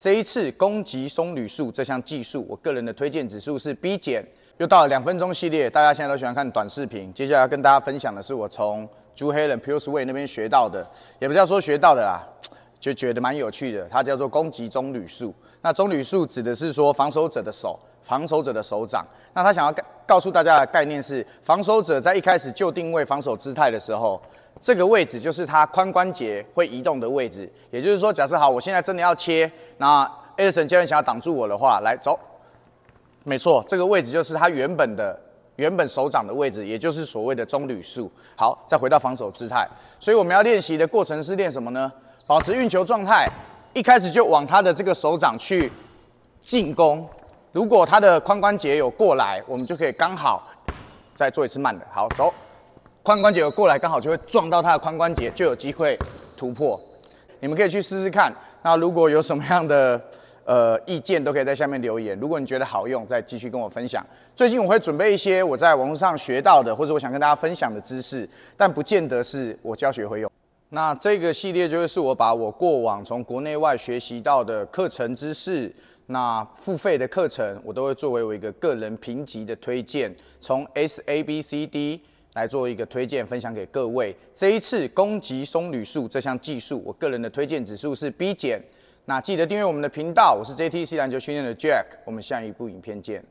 这一次攻击棕榈树这项技术，我个人的推荐指数是 B 减。又到了两分钟系列，大家现在都喜欢看短视频。接下来跟大家分享的是我从朱黑和 Pius w a i 那边学到的，也不叫说学到的啦，就觉得蛮有趣的。它叫做攻击棕榈树。那棕榈树指的是说防守者的手，防守者的手掌。那他想要告诉大家的概念是，防守者在一开始就定位防守姿态的时候。这个位置就是他髋关节会移动的位置，也就是说，假设好，我现在真的要切，那艾 o n 既然想要挡住我的话，来走，没错，这个位置就是他原本的原本手掌的位置，也就是所谓的棕榈树。好，再回到防守姿态，所以我们要练习的过程是练什么呢？保持运球状态，一开始就往他的这个手掌去进攻，如果他的髋关节有过来，我们就可以刚好再做一次慢的，好走。髋关节过来，刚好就会撞到他的髋关节，就有机会突破。你们可以去试试看。那如果有什么样的呃意见，都可以在下面留言。如果你觉得好用，再继续跟我分享。最近我会准备一些我在网络上学到的，或者我想跟大家分享的知识，但不见得是我教学会用。那这个系列就是我把我过往从国内外学习到的课程知识，那付费的课程，我都会作为我一个个人评级的推荐，从 S A B C D。来做一个推荐，分享给各位。这一次攻击松鼠树这项技术，我个人的推荐指数是 B 减。那记得订阅我们的频道，我是 JTC 篮球训练的 Jack，我们下一部影片见。